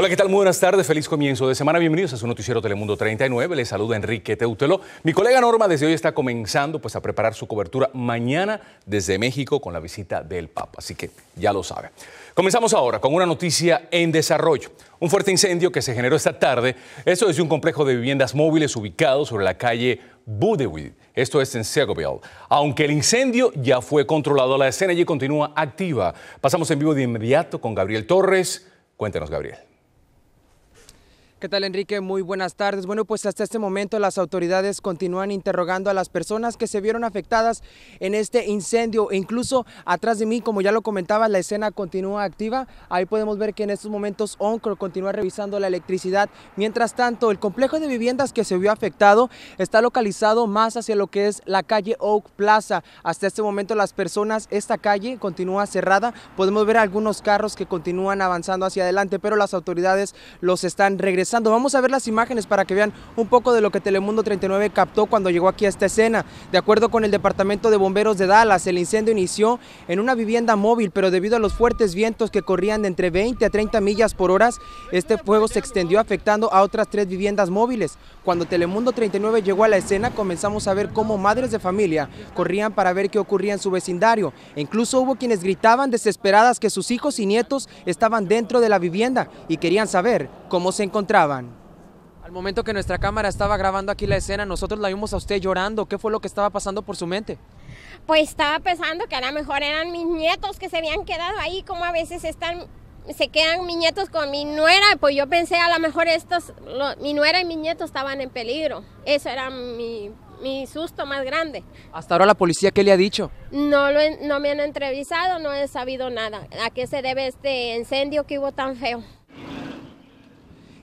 Hola, ¿qué tal? Muy buenas tardes, feliz comienzo de semana. Bienvenidos a su noticiero Telemundo 39. Les saluda Enrique Teutelo. Mi colega Norma desde hoy está comenzando pues, a preparar su cobertura mañana desde México con la visita del Papa, así que ya lo sabe. Comenzamos ahora con una noticia en desarrollo. Un fuerte incendio que se generó esta tarde, esto desde un complejo de viviendas móviles ubicado sobre la calle Budewid. esto es en Segovia. Aunque el incendio ya fue controlado, la escena allí continúa activa. Pasamos en vivo de inmediato con Gabriel Torres. Cuéntenos, Gabriel. ¿Qué tal Enrique? Muy buenas tardes. Bueno, pues hasta este momento las autoridades continúan interrogando a las personas que se vieron afectadas en este incendio. E incluso atrás de mí, como ya lo comentaba, la escena continúa activa. Ahí podemos ver que en estos momentos ONCRO continúa revisando la electricidad. Mientras tanto, el complejo de viviendas que se vio afectado está localizado más hacia lo que es la calle Oak Plaza. Hasta este momento las personas, esta calle continúa cerrada. Podemos ver algunos carros que continúan avanzando hacia adelante, pero las autoridades los están regresando Vamos a ver las imágenes para que vean un poco de lo que Telemundo 39 captó cuando llegó aquí a esta escena. De acuerdo con el Departamento de Bomberos de Dallas, el incendio inició en una vivienda móvil, pero debido a los fuertes vientos que corrían de entre 20 a 30 millas por hora, este fuego se extendió afectando a otras tres viviendas móviles. Cuando Telemundo 39 llegó a la escena, comenzamos a ver cómo madres de familia corrían para ver qué ocurría en su vecindario. E incluso hubo quienes gritaban desesperadas que sus hijos y nietos estaban dentro de la vivienda y querían saber cómo se encontraban. Al momento que nuestra cámara estaba grabando aquí la escena, nosotros la vimos a usted llorando. ¿Qué fue lo que estaba pasando por su mente? Pues estaba pensando que a lo mejor eran mis nietos que se habían quedado ahí, como a veces están, se quedan mis nietos con mi nuera. Pues yo pensé a lo mejor estos, mi nuera y mi nietos estaban en peligro. Eso era mi, susto más grande. ¿Hasta ahora la policía qué le ha dicho? No, lo, no me han entrevistado, no he sabido nada. ¿A qué se debe este incendio que hubo tan feo?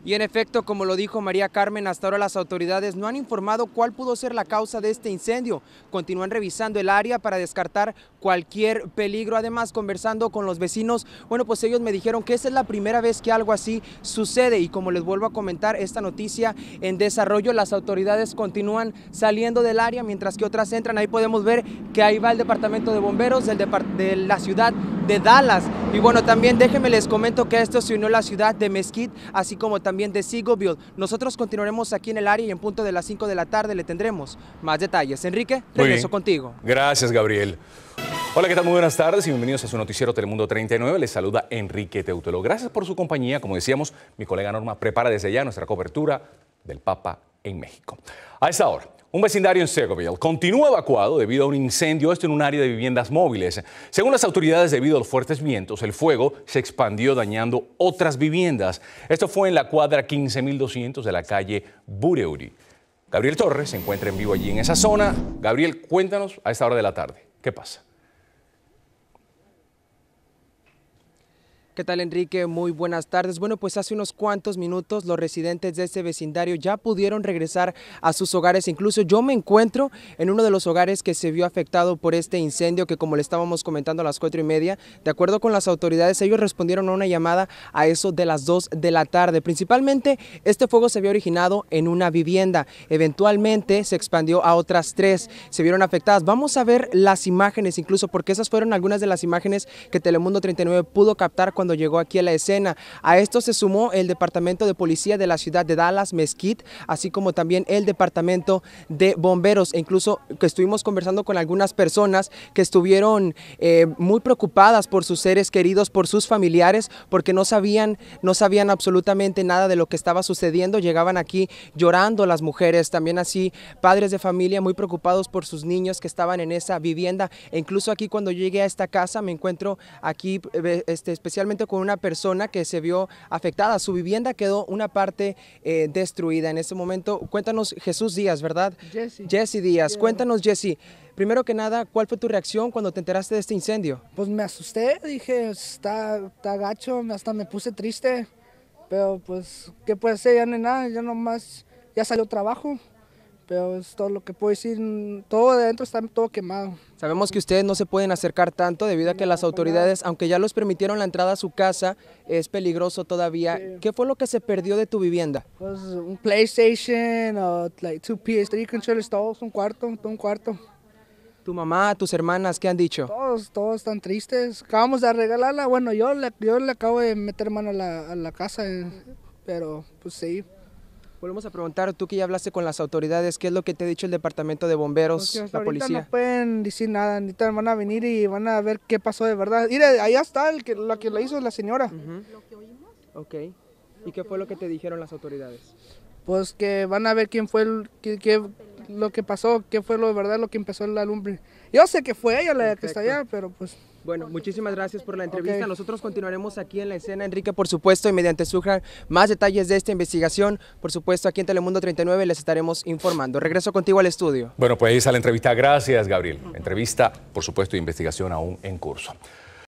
Y en efecto, como lo dijo María Carmen, hasta ahora las autoridades no han informado cuál pudo ser la causa de este incendio. Continúan revisando el área para descartar cualquier peligro. Además, conversando con los vecinos, bueno, pues ellos me dijeron que esa es la primera vez que algo así sucede. Y como les vuelvo a comentar, esta noticia en desarrollo, las autoridades continúan saliendo del área mientras que otras entran. Ahí podemos ver que ahí va el departamento de bomberos del de la ciudad de Dallas. Y bueno, también déjenme les comento que esto se unió a la ciudad de Mesquite, así como también de Seagoville. Nosotros continuaremos aquí en el área y en punto de las 5 de la tarde le tendremos más detalles. Enrique, regreso contigo. Gracias, Gabriel. Hola, ¿qué tal? Muy buenas tardes y bienvenidos a su noticiero Telemundo 39. Les saluda Enrique Teutelo. Gracias por su compañía. Como decíamos, mi colega Norma prepara desde ya nuestra cobertura del Papa en México. A esta hora, un vecindario en Segovia continúa evacuado debido a un incendio, esto en un área de viviendas móviles. Según las autoridades, debido a los fuertes vientos, el fuego se expandió dañando otras viviendas. Esto fue en la cuadra 15200 de la calle Bureuri. Gabriel Torres se encuentra en vivo allí en esa zona. Gabriel, cuéntanos a esta hora de la tarde, ¿qué pasa? ¿Qué tal Enrique? Muy buenas tardes. Bueno, pues hace unos cuantos minutos los residentes de este vecindario ya pudieron regresar a sus hogares. Incluso yo me encuentro en uno de los hogares que se vio afectado por este incendio que como le estábamos comentando a las cuatro y media, de acuerdo con las autoridades, ellos respondieron a una llamada a eso de las 2 de la tarde. Principalmente este fuego se había originado en una vivienda. Eventualmente se expandió a otras tres. Se vieron afectadas. Vamos a ver las imágenes incluso porque esas fueron algunas de las imágenes que Telemundo 39 pudo captar cuando llegó aquí a la escena. A esto se sumó el Departamento de Policía de la ciudad de Dallas, Mesquite, así como también el Departamento de Bomberos. E incluso que estuvimos conversando con algunas personas que estuvieron eh, muy preocupadas por sus seres queridos, por sus familiares, porque no sabían, no sabían absolutamente nada de lo que estaba sucediendo. Llegaban aquí llorando las mujeres, también así padres de familia muy preocupados por sus niños que estaban en esa vivienda. E incluso aquí cuando llegué a esta casa me encuentro aquí eh, este, especialmente con una persona que se vio afectada. Su vivienda quedó una parte eh, destruida. En ese momento, cuéntanos Jesús Díaz, ¿verdad? Jesse. Díaz. Cuéntanos, Jesse. Primero que nada, ¿cuál fue tu reacción cuando te enteraste de este incendio? Pues me asusté, dije, está, está gacho, hasta me puse triste. Pero pues, ¿qué puede ser? Ya no hay nada, ya nomás, ya salió trabajo pero es todo lo que puedo decir. Mm, todo de adentro está todo quemado. Sabemos que ustedes no se pueden acercar tanto debido a que las autoridades, aunque ya los permitieron la entrada a su casa, es peligroso todavía. ¿Qué fue lo que se perdió de tu vivienda? Pues un PlayStation, o like PS3 controllers, todos, un cuarto, todo un cuarto. ¿Tu mamá, tus hermanas, qué han dicho? Todos, todos están tristes. Acabamos de regalarla. Bueno, yo le, yo le acabo de meter mano a la, a la casa, eh, pero pues sí. Volvemos a preguntar, tú que ya hablaste con las autoridades, ¿qué es lo que te ha dicho el departamento de bomberos, pues la policía? No pueden decir nada, ni tal van a venir y van a ver qué pasó de verdad. Mire, allá está el que, la que la hizo la señora. Lo que oímos. Ok. ¿Y qué fue lo que te dijeron las autoridades? Pues que van a ver quién fue el lo que pasó, qué fue lo de verdad, lo que empezó en la lumbre. Yo sé que fue ella la que está allá, pero pues... Bueno, muchísimas gracias por la entrevista. Nosotros continuaremos aquí en la escena, Enrique, por supuesto, y mediante Suja, más detalles de esta investigación, por supuesto, aquí en Telemundo 39 les estaremos informando. Regreso contigo al estudio. Bueno, pues ahí está la entrevista. Gracias, Gabriel. Entrevista, por supuesto, investigación aún en curso.